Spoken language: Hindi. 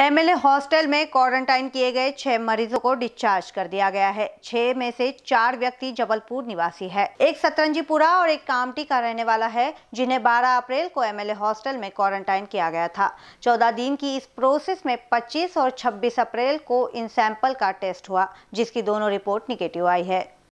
एमएलए हॉस्टल में क्वारंटाइन किए गए छह मरीजों को डिस्चार्ज कर दिया गया है छह में से चार व्यक्ति जबलपुर निवासी है एक सतरंजीपुरा और एक कामटी का रहने वाला है जिन्हें 12 अप्रैल को एमएलए हॉस्टल में क्वारंटाइन किया गया था 14 दिन की इस प्रोसेस में 25 और 26 अप्रैल को इन सैंपल का टेस्ट हुआ जिसकी दोनों रिपोर्ट निगेटिव आई है